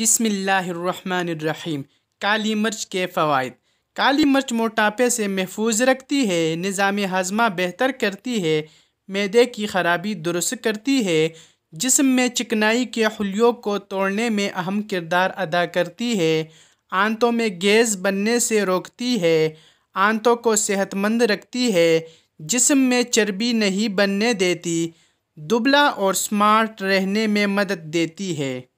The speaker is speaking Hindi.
बिसमीम काली मिर्च के फ़वाद काली मिर्च मोटापे से महफूज रखती है निज़ाम हाजमा बेहतर करती है मैदे की खराबी दुरुस्त करती है जिसम में चिकनाई के खुलियों को तोड़ने में अहम किरदार अदा करती है आंतों में गैस बनने से रोकती है आंतों को सेहतमंद रखती है जिसम में चर्बी नहीं बनने देती दुबला और स्मार्ट रहने में मदद देती है